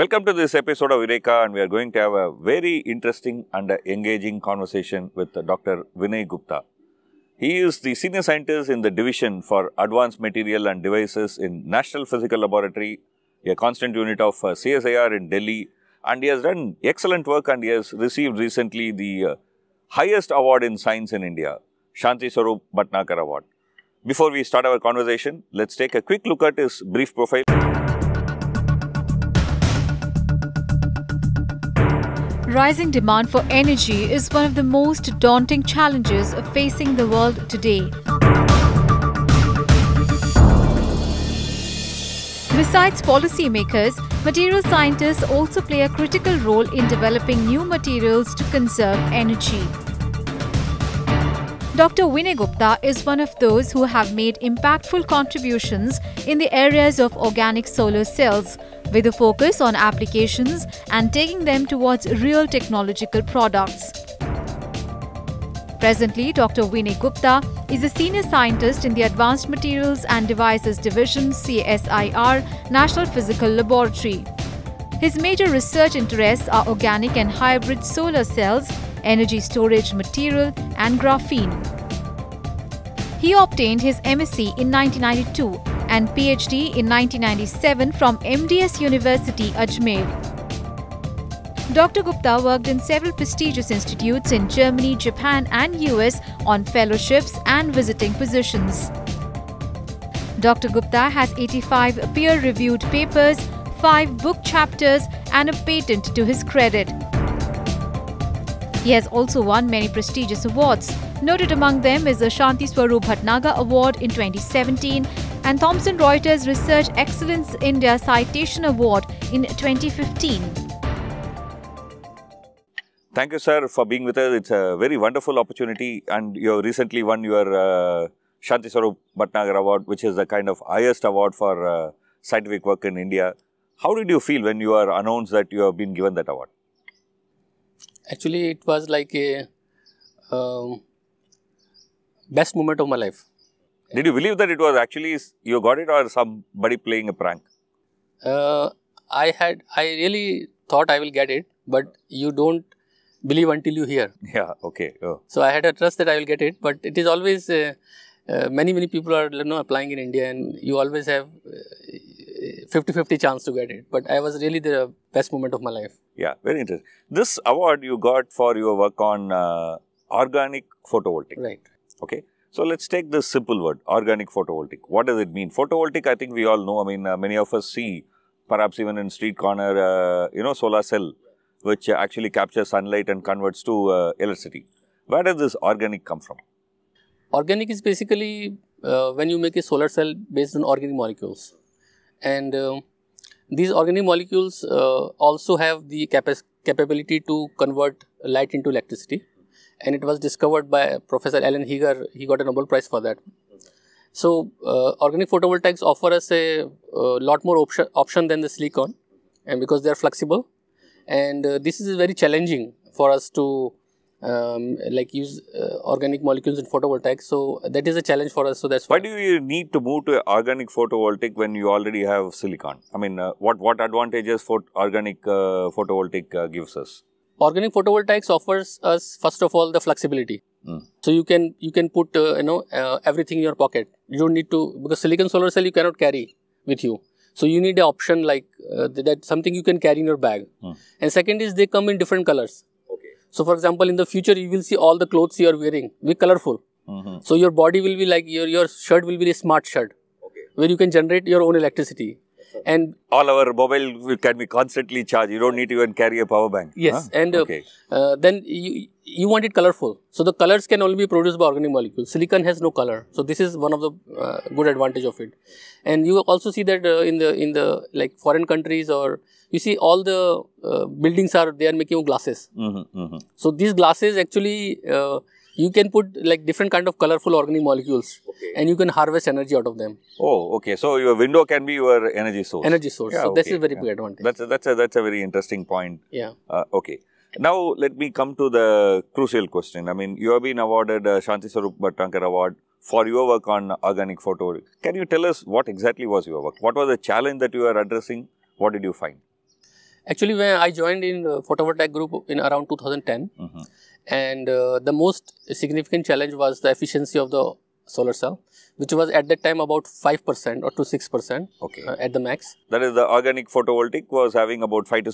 Welcome to this episode of Eureka and we are going to have a very interesting and engaging conversation with Dr. Vinay Gupta. He is the senior scientist in the division for advanced material and devices in National Physical Laboratory, a constant unit of uh, CSIR in Delhi and he has done excellent work and he has received recently the uh, highest award in science in India, Shanti Swarup Bhatnagar Award. Before we start our conversation, let's take a quick look at his brief profile. Rising demand for energy is one of the most daunting challenges facing the world today. Besides policymakers, material scientists also play a critical role in developing new materials to conserve energy. Dr. Vinay Gupta is one of those who have made impactful contributions in the areas of organic solar cells, with a focus on applications and taking them towards real technological products. Presently, Dr. Vinay Gupta is a senior scientist in the Advanced Materials and Devices Division CSIR National Physical Laboratory. His major research interests are organic and hybrid solar cells, energy storage material, and graphene. He obtained his MSc in 1992 and PhD in 1997 from MDS University, Ajmer. Dr. Gupta worked in several prestigious institutes in Germany, Japan, and US on fellowships and visiting positions. Dr. Gupta has 85 peer reviewed papers, 5 book chapters, and a patent to his credit. He has also won many prestigious awards. Noted among them is the Shanti Swarup Bhatnagar Award in 2017 and Thomson Reuters Research Excellence India Citation Award in 2015. Thank you, sir, for being with us. It's a very wonderful opportunity, and you recently won your uh, Shanti Sarup Bhatnagar Award, which is the kind of highest award for uh, scientific work in India. How did you feel when you were announced that you have been given that award? Actually, it was like a um, best moment of my life did you believe that it was actually you got it or somebody playing a prank? Uh, I had, I really thought I will get it, but you don't believe until you hear. Yeah, okay. Oh. So I had a trust that I will get it, but it is always, uh, uh, many, many people are you know, applying in India and you always have 50-50 uh, chance to get it. But I was really the best moment of my life. Yeah, very interesting. This award you got for your work on uh, organic photovoltaic. Right. Okay. So let's take this simple word, organic photovoltaic. What does it mean? Photovoltaic, I think we all know. I mean, uh, many of us see, perhaps even in street corner, uh, you know, solar cell, which actually captures sunlight and converts to uh, electricity. Where does this organic come from? Organic is basically uh, when you make a solar cell based on organic molecules, and um, these organic molecules uh, also have the cap capability to convert light into electricity and it was discovered by Professor Alan Heger. He got a Nobel Prize for that. So, uh, organic photovoltaics offer us a lot more option, option than the silicon and because they are flexible and uh, this is very challenging for us to um, like use uh, organic molecules in photovoltaics. So, that is a challenge for us. So, that's why. Why do you need to move to organic photovoltaic when you already have silicon? I mean, uh, what, what advantages for organic uh, photovoltaic gives us? Organic photovoltaics offers us first of all the flexibility. Mm. So you can you can put uh, you know uh, everything in your pocket. You don't need to because silicon solar cell you cannot carry with you. So you need an option like uh, that something you can carry in your bag. Mm. And second is they come in different colors. Okay. So for example, in the future you will see all the clothes you are wearing be colorful. Mm-hmm. So your body will be like your your shirt will be a smart shirt okay. where you can generate your own electricity and all our mobile can be constantly charged. You don't need to even carry a power bank. Yes, huh? and uh, okay. uh, then you, you want it colorful. So the colors can only be produced by organic molecules. Silicon has no color. So this is one of the uh, good advantage of it. And you also see that uh, in the in the like foreign countries or you see all the uh, buildings are they are making glasses. Mm -hmm, mm -hmm. So these glasses actually uh, you can put like different kind of colorful organic molecules okay. and you can harvest energy out of them. Oh, okay. So your window can be your energy source. Energy source. Yeah, so okay. that's a very yeah. big advantage. That's a, that's a, that's a very interesting point. Yeah. Uh, okay. Now let me come to the crucial question. I mean, you have been awarded uh, Shanti Sarup Bhattankar Award for your work on organic photo. Can you tell us what exactly was your work? What was the challenge that you were addressing? What did you find? Actually, when I joined in photovoltaic group in around 2010, mm -hmm and uh, the most significant challenge was the efficiency of the solar cell which was at that time about 5% or to 6% okay. Uh, at the max. That is the organic photovoltaic was having about 5 to 6%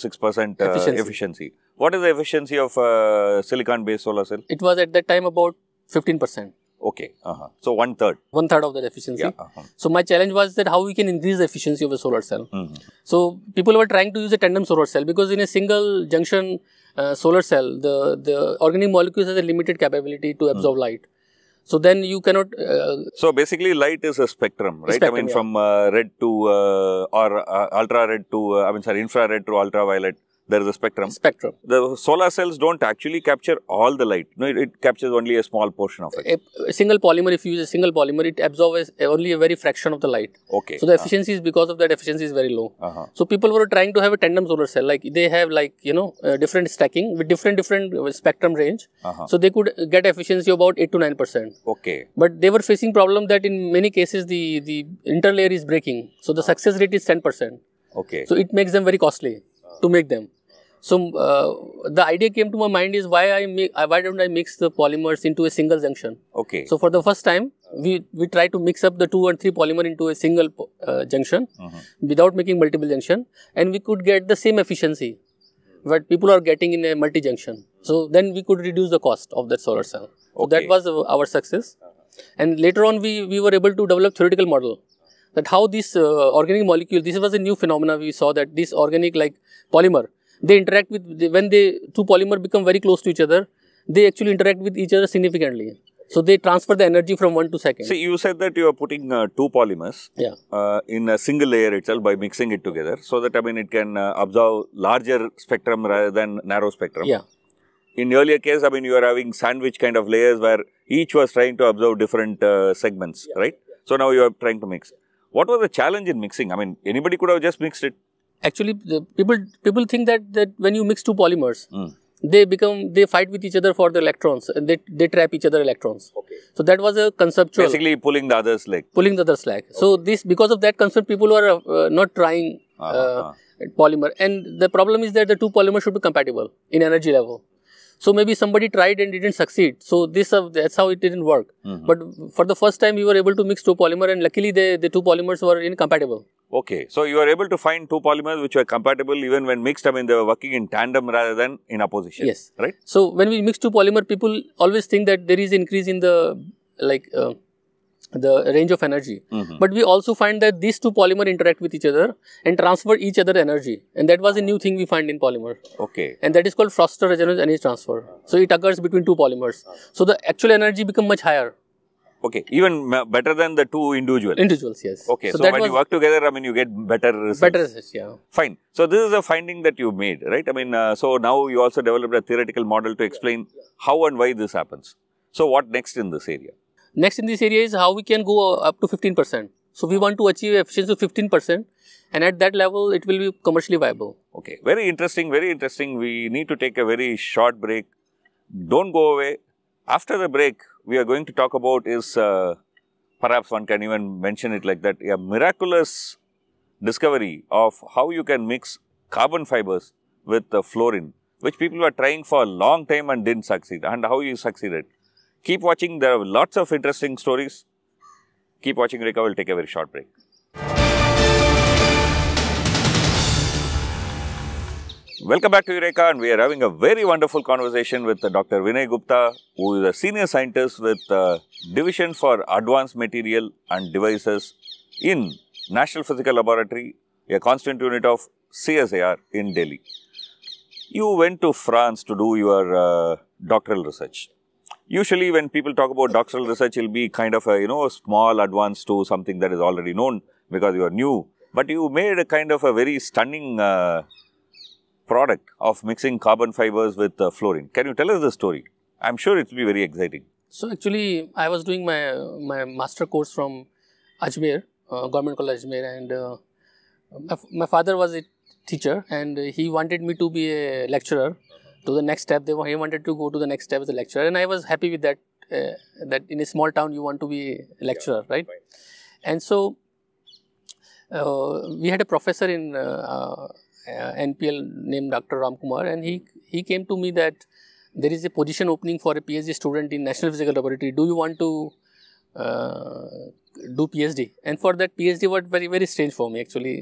uh, efficiency. efficiency. What is the efficiency of uh, silicon based solar cell? It was at that time about 15%. Okay. Uh-huh. So one third. One third of that efficiency. Yeah, uh-huh. So my challenge was that how we can increase the efficiency of a solar cell. Mm-hmm. So people were trying to use a tandem solar cell because in a single junction uh, solar cell, the, the organic molecules has a limited capability to absorb mm-hmm. light. So then you cannot. Uh, so basically, light is a spectrum, right? Spectrum, I mean, yeah. from uh, red to uh, or uh, ultra red to uh, I mean, sorry, infrared to ultraviolet there is a spectrum. Spectrum. The solar cells don't actually capture all the light. No, it, it captures only a small portion of it. A, a, single polymer, if you use a single polymer, it absorbs only a very fraction of the light. Okay. So the uh-huh. efficiency uh -huh. is because of that efficiency is very low. Uh -huh. So people were trying to have a tandem solar cell, like they have like you know uh, different stacking with different different uh, spectrum range. -huh. So they could get efficiency about eight to nine percent. Okay. But they were facing problem that in many cases the the interlayer is breaking. So the success rate is ten percent. Okay. So it makes them very costly to make them. So uh, the idea came to my mind is why I uh, why don't I mix the polymers into a single junction? Okay. So for the first time, we we try to mix up the two and three polymer into a single uh, junction mm-hmm. without making multiple junction, and we could get the same efficiency what people are getting in a multi junction. So then we could reduce the cost of that solar cell. Okay. that was our success, uh-huh. and later on we we were able to develop theoretical model that how this uh, organic molecule, this was a new phenomena we saw that this organic like polymer, they interact with, when they, two polymer become very close to each other, they actually interact with each other significantly. So, they transfer the energy from one to second. See, you said that you are putting uh, two polymers yeah. uh, in a single layer itself by mixing it together so that I mean it can uh, absorb larger spectrum rather than narrow spectrum. Yeah. In earlier case, I mean you are having sandwich kind of layers where each was trying to absorb different uh, segments, yeah. right? So, now you are trying to mix. What was the challenge in mixing? I mean, anybody could have just mixed it. Actually, people people think that that when you mix two polymers, mm. they become they fight with each other for the electrons and they they trap each other electrons. Okay. So that was a conceptual. Basically, pulling the other slack. Pulling the other slack. Okay. So this because of that concept, people were uh, not trying. Uh-huh, uh, uh, polymer and the problem is that the two polymers should be compatible in energy level so maybe somebody tried and didn't succeed. So this uh, that's how it didn't work. Mm-hmm. But for the first time, we were able to mix two polymer, and luckily they, the two polymers were incompatible. Okay, so you were able to find two polymers which were compatible even when mixed. I mean, they were working in tandem rather than in opposition. Yes, right. So when we mix two polymer, people always think that there is increase in the like. Uh, the range of energy. Mm-hmm. But we also find that these two polymer interact with each other and transfer each other energy. And that was a new thing we find in polymer. Okay. And that is called Foster resonance energy transfer. So it occurs between two polymers. So the actual energy become much higher. Okay, even better than the two individuals. Individuals, yes. Okay, so, so when you work together, I mean, you get better results. Better results, yeah. Fine. So this is a finding that you made, right? I mean, uh, so now you also developed a theoretical model to explain how and why this happens. So what next in this area? Next in this area is how we can go up to 15 percent. So, we want to achieve efficiency of 15 percent and at that level it will be commercially viable. Okay, very interesting, very interesting. We need to take a very short break. Don't go away. After the break, we are going to talk about is uh, perhaps one can even mention it like that, a miraculous discovery of how you can mix carbon fibers with uh, fluorine, which people were trying for a long time and didn't succeed and how you succeeded. Keep watching, there are lots of interesting stories. Keep watching Rika, we'll take a very short break. Welcome back to Eureka and we are having a very wonderful conversation with uh, Dr. Vinay Gupta who is a senior scientist with uh, Division for Advanced Material and Devices in National Physical Laboratory, a constant unit of CSIR in Delhi. You went to France to do your uh, doctoral research. Usually when people talk about doctoral research, it'll be kind of a, you know, small advance to something that is already known because you are new. But you made a kind of a very stunning uh, product of mixing carbon fibers with uh, fluorine. Can you tell us the story? I'm sure it'll be very exciting. So actually, I was doing my my master course from Ajmer, uh, Government College Ajmer, and uh, my, my, father was a teacher, and he wanted me to be a lecturer to the next step. They were, he wanted to go to the next step as a lecturer, and I was happy with that. Uh, that in a small town you want to be a lecturer, yeah, right? right? And so uh, we had a professor in uh, uh NPL named Dr. Ramkumar, and he he came to me that there is a position opening for a PhD student in National Physical Laboratory. Do you want to uh, do PhD? And for that PhD was very very strange for me actually.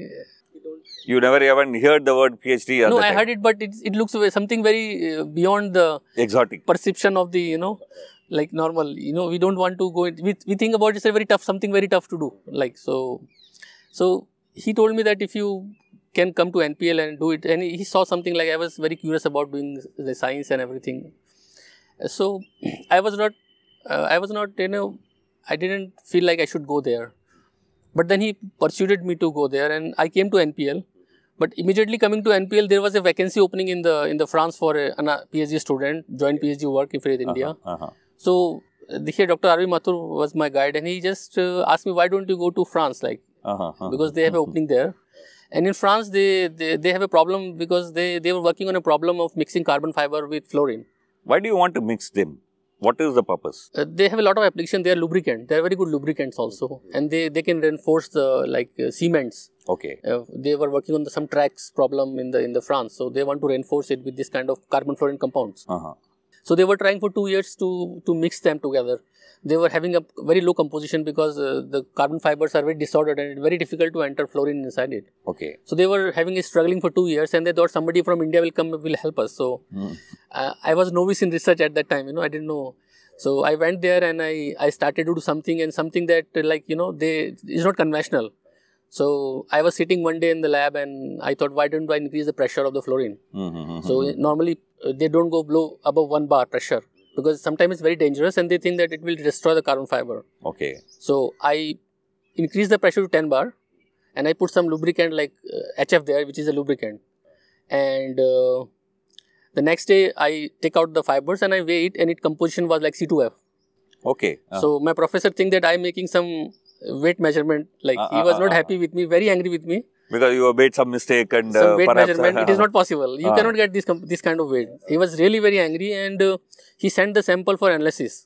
You never even heard the word PhD. No, I time. heard it, but it, it looks something very uh, beyond the exotic perception of the you know, like normal. You know, we don't want to go. In, we we think about it's a very tough something very tough to do. Like so, so he told me that if you can come to NPL and do it, and he saw something like I was very curious about doing the science and everything. So I was not, uh, I was not you know, I didn't feel like I should go there. But then he persuaded me to go there and I came to NPL. But immediately coming to NPL, there was a vacancy opening in the in the France for a, a PhD student, joint PhD work if in uh-huh, India. Uh-huh. uh-huh. So here Dr. Arvi Mathur was my guide and he just uh, asked me, why don't you go to France? Like, uh-huh, uh-huh. because they have an opening there. And in France, they, they, they have a problem because they, they were working on a problem of mixing carbon fiber with fluorine. Why do you want to mix them? What is the purpose? Uh, they have a lot of application. They are lubricant. They are very good lubricants also, mm-hmm. and they, they can reinforce the like uh, cements. Okay. Uh, they were working on the, some tracks problem in the in the France, so they want to reinforce it with this kind of carbon fluorine compounds. Uh-huh. So, they were trying for two years to, to mix them together. They were having a very low composition because uh, the carbon fibers are very disordered and it's very difficult to enter fluorine inside it. Okay. So, they were having a struggling for two years and they thought somebody from India will come will help us. So, mm. uh, I was novice in research at that time, you know, I didn't know. So, I went there and I, I started to do something and something that like, you know, they is not conventional. So I was sitting one day in the lab and I thought, why don't I increase the pressure of the fluorine? Mm-hmm. So mm-hmm. normally uh, they don't go below above one bar pressure because sometimes it's very dangerous and they think that it will destroy the carbon fiber. Okay. So I increased the pressure to 10 bar and I put some lubricant like uh, HF there, which is a lubricant. And uh, the next day I take out the fibers and I weigh it and its composition was like C2F. Okay. Uh-huh. So my professor think that I'm making some weight measurement. Like he was not uh, uh, uh, happy with me, very angry with me. Because you made some mistake and some weight measurement. it is not possible. You ah. cannot get this this kind of weight. He was really very angry and he sent the sample for analysis.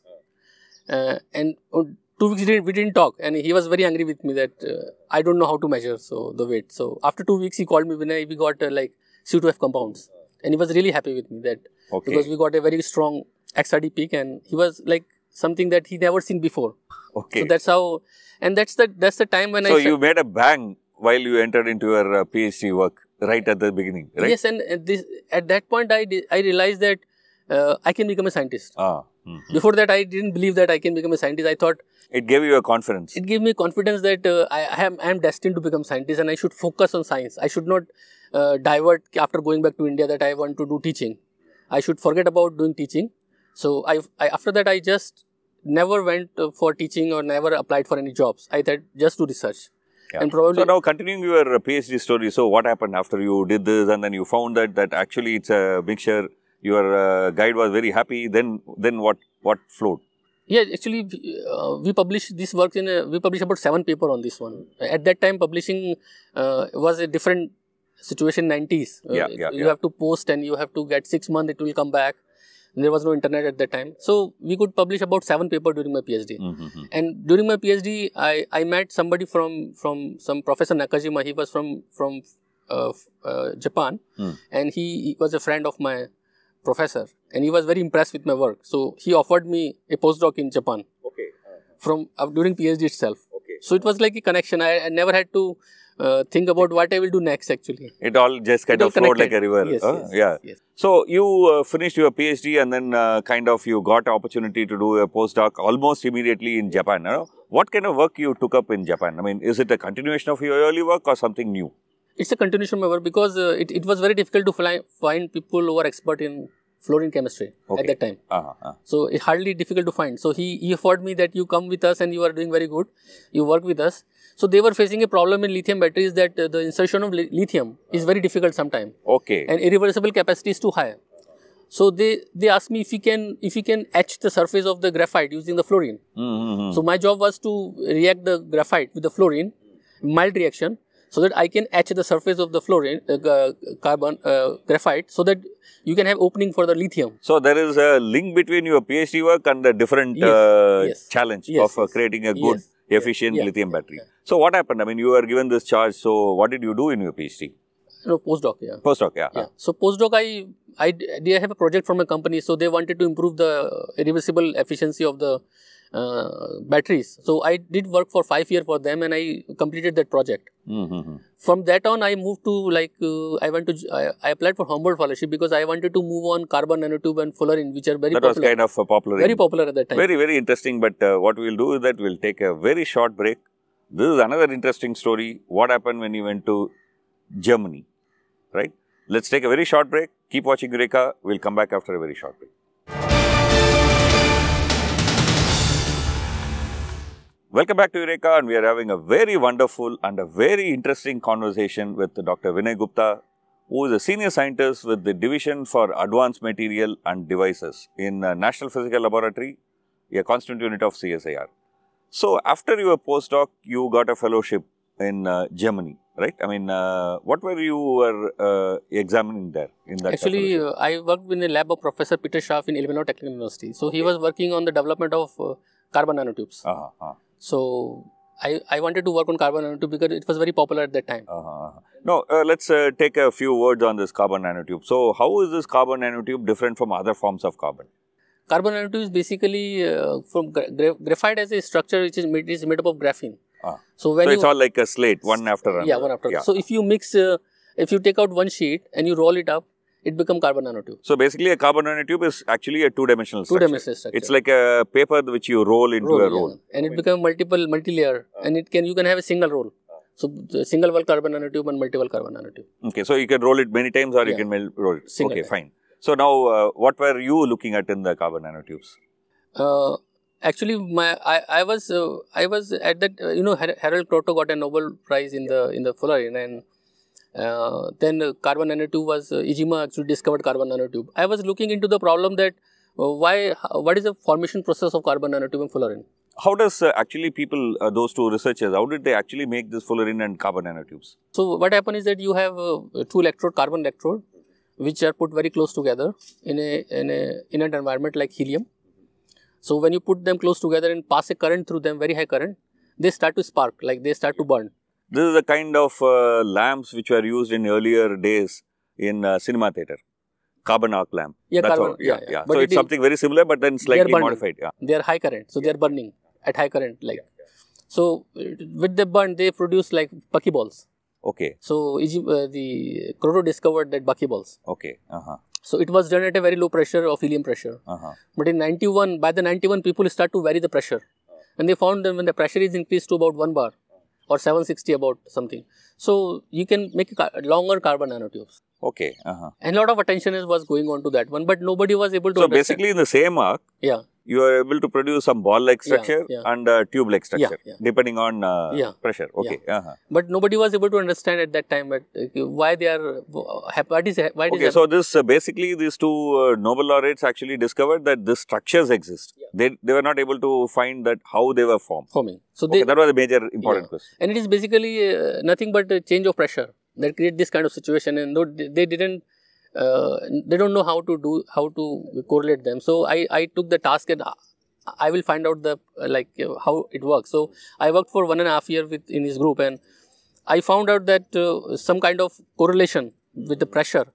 and oh, two weeks we didn't talk and he was very angry with me that uh, I don't know how to measure so the weight. So after two weeks he called me when we got uh, like C2F compounds and he was really happy with me that okay. because we got a very strong XRD peak and he was like something that he never seen before. Okay. So that's how, and that's the that's the time when so I. So you made a bang while you entered into your uh, PhD work right at the beginning, right? Yes, and, this at that point I I realized that uh, I can become a scientist. Ah. Mm-hmm. Before that, I didn't believe that I can become a scientist. I thought it gave you a confidence. It gave me confidence that uh, I, I, am I am destined to become scientist, and I should focus on science. I should not uh, divert after going back to India that I want to do teaching. I should forget about doing teaching so I, I after that I just never went for teaching or never applied for any jobs. I said just do research. Yeah. And probably so now continuing your PhD story. So what happened after you did this, and then you found that that actually it's a mixture. Your uh, guide was very happy. Then then what what flowed? Yeah, actually, uh, we published this work in a, we published about seven paper on this one. At that time, publishing uh, was a different situation. Nineties. Uh, yeah, yeah, You yeah. have to post and you have to get six months. It will come back there was no internet at that time so we could publish about seven paper during my phd mm-hmm. and during my phd i i met somebody from from some professor nakajima he was from from uh, uh, japan mm. and he, he, was a friend of my professor and he was very impressed with my work so he offered me a postdoc in japan okay uh-huh. from uh, during phd itself okay so it was like a connection i, I never had to uh, think about what I will do next actually. It all just kind it of flowed like a river. Yes, yes, yeah. Yes. So you uh, finished your PhD and then uh, kind of you got opportunity to do a postdoc almost immediately in Japan. What kind of work you took up in Japan? I mean, is it a continuation of your early work or something new? It's a continuation of my work because uh, it, it was very difficult to fly, find people who are expert in fluorine chemistry okay. at that time. Uh -huh, uh-huh. So it's hardly difficult to find. So he, he offered me that you come with us and you are doing very good. You work with us so they were facing a problem in lithium batteries that uh, the insertion of lithium is very difficult sometimes. Okay. And irreversible capacity is too high. So they, they asked me if we can if we can etch the surface of the graphite using the fluorine. Mm-hmm. So my job was to react the graphite with the fluorine, mild reaction, so that I can etch the surface of the fluorine uh, carbon uh, graphite, so that you can have opening for the lithium. So there is a link between your PhD work and the different yes. Uh, yes. challenge yes. of uh, creating a good efficient yeah, lithium battery. So what happened? I mean, you were given this charge. So what did you do in your PhD? No, postdoc, yeah. Postdoc, yeah. yeah. So postdoc, I, I, I have a project from a company, so they wanted to improve the irreversible efficiency of the uh, batteries. So I did work for five years for them, and I completed that project. Mm-hmm. From that on, I moved to like uh, I went to I, I, applied for Humboldt Fellowship because I wanted to move on carbon nanotube and fullerene, which are very that popular. was kind of uh, popular, very in, popular at that time. Very very interesting. But uh, what we'll do is that we'll take a very short break. This is another interesting story. What happened when you went to Germany? right? Let's take a very short break. Keep watching Eureka. We'll come back after a very short break. Welcome back to Eureka and we are having a very wonderful and a very interesting conversation with Dr. Vinay Gupta, who is a senior scientist with the Division for Advanced Material and Devices in uh, National Physical Laboratory, a constant unit of CSIR. So, after your postdoc, you got a fellowship in uh, Germany right? I mean, uh, what were you were uh, examining there in that? Actually, uh, I worked in the lab of Professor Peter Schaff in Illinois Technical University. So okay. he was working on the development of uh, carbon nanotubes. -huh, -huh. So I, I wanted to work on carbon nanotube because it was very popular at that time. Uh -huh. Uh-huh. No, uh, let's uh, take a few words on this carbon nanotube. So, how is this carbon nanotube different from other forms of carbon? Carbon nanotube is basically uh, from gra graphite as a structure which is made, is made up of graphene. Ah. So, when so it's all like a slate, one after another. Yeah, one after yeah. So, if you mix, uh, if you take out one sheet and you roll it up, it becomes carbon nanotube. So, basically a carbon nanotube is actually a two-dimensional structure. Two-dimensional structure. It's like a paper which you roll into roll, a roll. Yeah. And it becomes multiple, multi-layer ah. and it can, you can have a single roll. So, single wall carbon nanotube and multiple carbon nanotube. Okay, so you can roll it many times or yeah. you can roll it. Single okay, time. fine. So, now uh, what were you looking at in the carbon nanotubes? Uh, actually my I, I was uh, I was at that uh, you know Harold Kroto got a Nobel Prize in the in the Fullerene and uh, then carbon nanotube was uh, Ijima actually discovered carbon nanotube. I was looking into the problem that uh, why what is the formation process of carbon nanotube and fullerene? How does uh, actually people those two researchers how did they actually make this fullerene and carbon nanotubes? So what happened is that you have two electrode carbon electrode which are put very close together in a in a in an environment like helium so, when you put them close together and pass a current through them, very high current, they start to spark, like they start to burn. This is the kind of uh, lamps which were used in earlier days in uh, cinema theater. Carbon arc lamp. Yeah, That's carbon, all. Yeah, yeah. yeah. So, it it's something very similar but then slightly modified. Yeah. They are high current, so they are burning at high current. like. So, with the burn, they produce like buckyballs. Okay. So, uh, the Croto discovered that buckyballs. Okay. Uh-huh. So it was done at a very low pressure of helium pressure. Uh-huh. But in 91, by the 91, people start to vary the pressure. And they found that when the pressure is increased to about 1 bar or 760 about something. So you can make longer carbon nanotubes. Okay. Uh-huh. And a lot of attention was going on to that one, but nobody was able to. So understand. basically, in the same arc, yeah, you are able to produce some ball-like structure yeah, yeah. and uh, tube-like structure, yeah, depending on uh, pressure. Okay. Uh -huh. But nobody was able to understand at that time but, uh, why they are, uh, what is, why Okay, so this uh, basically these two Nobel laureates actually discovered that these structures exist. They, they were not able to find that how they were formed. Forming. So okay, they, that was a major important question. And it is basically nothing but change of pressure that create this kind of situation and no, they didn't uh, they don't know how to do how to correlate them. So I, I took the task and I will find out the like uh, how it works. So I worked for one and a half year with in this group and I found out that uh, some kind of correlation with the pressure.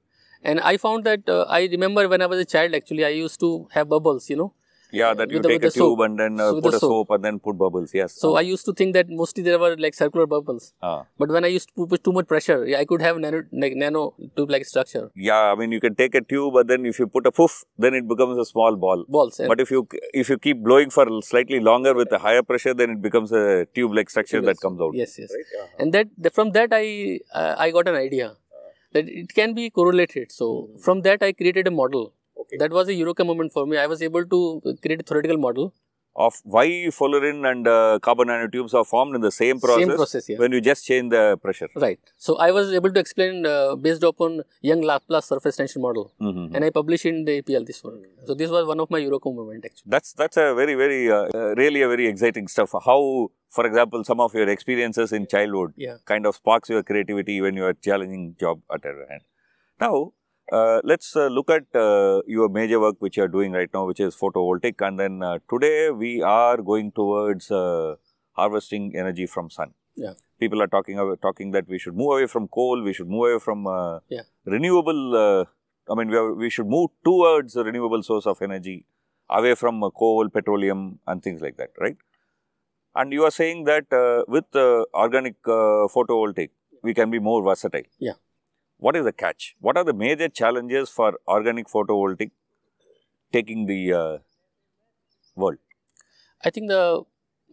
And I found that uh, I remember when I was a child actually, I used to have bubbles, you know. Yeah, uh, that you with take the, a tube soap. and then uh, so put the a soap. soap. and then put bubbles. Yes. So oh. I used to think that mostly there were like circular bubbles. Ah. But when I used to put too much pressure, I could have nano like nano tube like structure. Yeah, I mean you can take a tube, but then if you put a poof, then it becomes a small ball. Balls. Yeah. But if you if you keep blowing for slightly longer with a higher pressure, then it becomes a tube like structure yes. that comes out. Yes, yes. Right? Uh -huh. And that the, from that I uh, I got an idea uh. that it can be correlated. So mm -hmm. from that I created a model that was a Eureka moment for me. I was able to create a theoretical model of why fullerene and uh, carbon nanotubes are formed in the same process, same process yeah. when you just change the pressure. Right. So, I was able to explain uh, based upon Young Laplace surface tension model mm -hmm. and I published in the APL this one. So, this was one of my Euroco moment actually. That's, that's a very, very, uh, really a very exciting stuff. How, for example, some of your experiences in childhood yeah. kind of sparks your creativity when you are challenging job at hand. Now, uh, let's uh, look at uh, your major work which you are doing right now, which is photovoltaic. And then uh, today we are going towards uh, harvesting energy from sun. Yeah. People are talking about, talking that we should move away from coal, we should move away from uh, yeah. renewable. I mean, we, are, we should move towards a renewable source of energy, away from coal, petroleum, and things like that, right? And you are saying that with organic photovoltaic, we can be more versatile. Yeah. What is the catch? What are the major challenges for organic photovoltaic taking the uh, world? I think the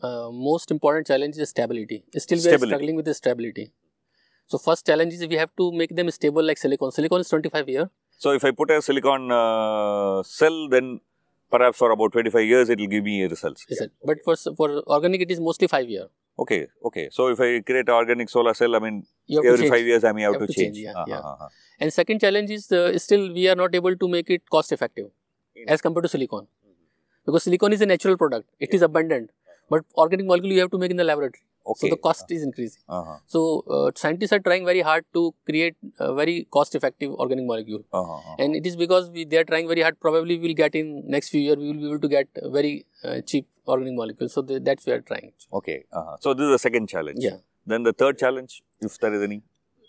uh, most important challenge is stability. Still, we stability. are struggling with the stability. So, first challenge is we have to make them stable like silicon. Silicon is 25 year. So, if I put a silicon uh, cell, then Perhaps for about 25 years, it will give me results. Is yeah. But for, for organic, it is mostly 5 year. Okay, okay. So, if I create organic solar cell, I mean, every 5 years, I may have, have to, to, change. change. Yeah, uh -huh, yeah. Uh -huh. And second challenge is uh, still we are not able to make it cost effective as compared to silicon. Mm-hmm. Because silicon is a natural product, it is abundant. But organic molecule you have to make in the laboratory. Okay. So the cost is increasing. Uh-huh. So uh, scientists are trying very hard to create a very cost-effective organic molecule, uh-huh. uh-huh. and it is because we, they are trying very hard. Probably we will get in next few years we will be able to get very uh, cheap organic molecule. So th- that's we are trying. Okay. Uh-huh. So this is the second challenge. Yeah. Then the third challenge, if there is any.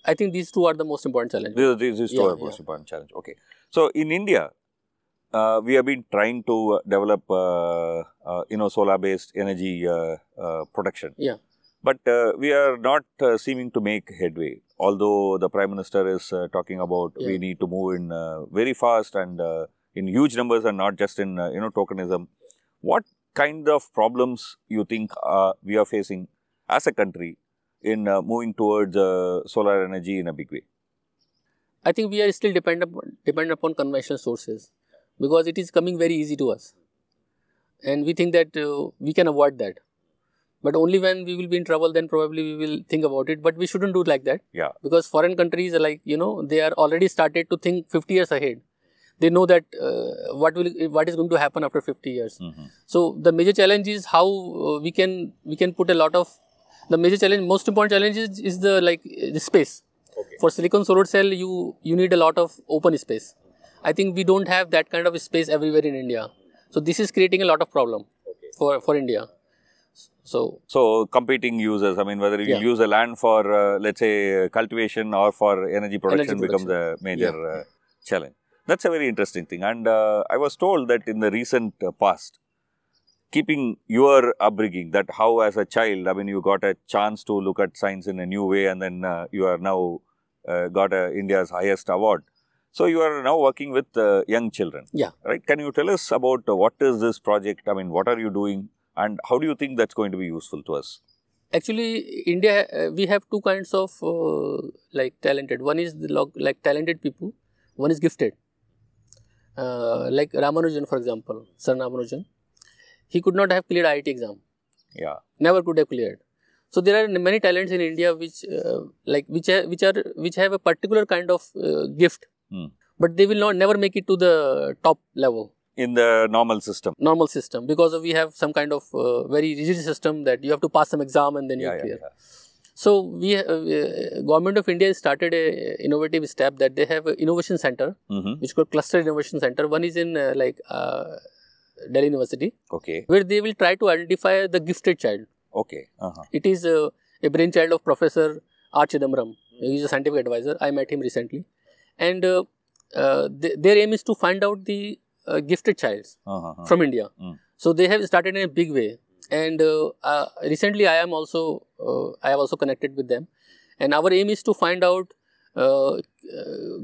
I think these two are the most important challenge. These, these, these two yeah, are the yeah. most important challenge. Okay. So in India, uh, we have been trying to uh, develop, uh, uh, you know, solar-based energy uh, uh, production. Yeah. But uh, we are not uh, seeming to make headway, although the Prime Minister is uh, talking about yeah. we need to move in uh, very fast and uh, in huge numbers and not just in, uh, you know, tokenism. What kind of problems you think we are facing as a country in moving towards solar energy in a big way? I think we are still dependent upon, dependent upon conventional sources because it is coming very easy to us. And we think that we can avoid that but only when we will be in trouble then probably we will think about it but we shouldn't do like that yeah because foreign countries are like you know they are already started to think 50 years ahead they know that uh, what will what is going to happen after 50 years mm-hmm. so the major challenge is how uh, we can we can put a lot of the major challenge most important challenge is, is the like the space okay. for silicon solar cell you you need a lot of open space i think we don't have that kind of space everywhere in india so this is creating a lot of problem okay. for for india so, so competing users, I mean, whether you yeah. use the land for, uh, let's say, uh, cultivation or for energy production, energy production. becomes a major yeah. uh, challenge. That's a very interesting thing. And uh, I was told that in the recent uh, past, keeping your upbringing, that how as a child, I mean, you got a chance to look at science in a new way and then uh, you are now got India's highest award. So you are now working with uh, young children. Yeah. Right. Can you tell us about uh, what is this project? I mean, what are you doing? and how do you think that's going to be useful to us? Actually, India, uh, we have two kinds of uh, like talented. One is like talented people, one is gifted. Uh, like Ramanujan, for example, Sir Ramanujan, he could not have cleared IIT exam. Yeah. Never could have cleared. So there are many talents in India which uh, like which are, which are which have a particular kind of uh, gift, hmm. but they will not never make it to the top level in the normal system. Normal system because we have some kind of uh, very rigid system that you have to pass some exam and then yeah, you clear. Yeah, yeah. So we, uh, uh government of India started a innovative step that they have an innovation center, mm -hmm. which called cluster innovation center. One is in uh, like uh, Delhi University, okay, where they will try to identify the gifted child. Okay, -huh. it is a brainchild of Professor Archidamram. Mm -hmm. He is a scientific advisor. I met him recently, and th their aim is to find out the uh, gifted child uh-huh, uh-huh. from India. Mm. So they have started in a big way. And uh, uh recently, I am also uh, I have also connected with them, and our aim is to find out uh,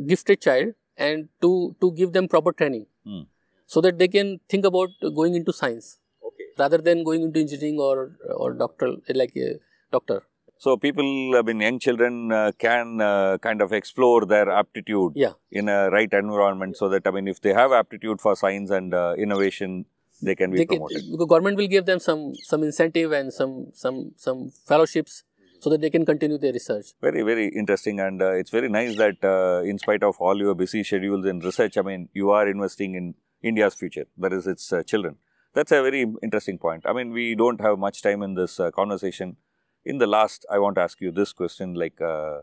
gifted child and to to give them proper training, mm. so that they can think about going into science okay. rather than going into engineering or or doctor like a doctor. So people, I mean, young children uh, can uh, kind of explore their aptitude yeah. in a right environment so that, I mean, if they have aptitude for science and uh, innovation, they can be they promoted. Can, the government will give them some, some incentive and some, some, some fellowships so that they can continue their research. Very, very interesting. And uh, it's very nice that uh, in spite of all your busy schedules in research, I mean, you are investing in India's future, that is its uh, children. That's a very interesting point. I mean, we don't have much time in this conversation in the last, I want to ask you this question, like, uh,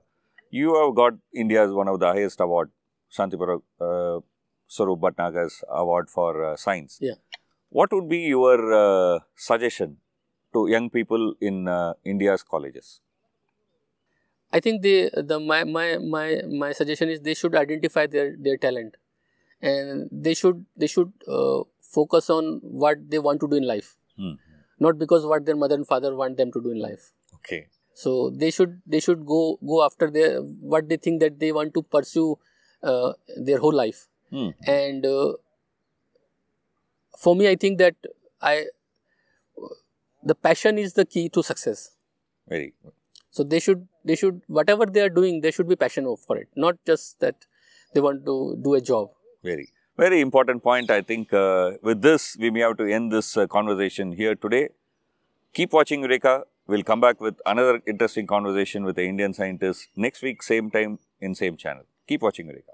you have got India's one of the highest award, Shantipura uh, Sarup award for uh, science. Yeah. What would be your uh, suggestion to young people in uh, India's colleges? I think the the my, my my my suggestion is they should identify their their talent, and they should they should uh, focus on what they want to do in life, hmm. not because what their mother and father want them to do in life. Okay. So they should they should go go after their what they think that they want to pursue uh, their whole life. Mm. And uh, for me, I think that I the passion is the key to success. Very. So they should they should whatever they are doing, they should be passionate for it, not just that they want to do a job. Very. Very important point. I think uh, with this, we may have to end this uh, conversation here today. Keep watching Eureka. We'll come back with another interesting conversation with the Indian scientist next week, same time in same channel. Keep watching Eureka.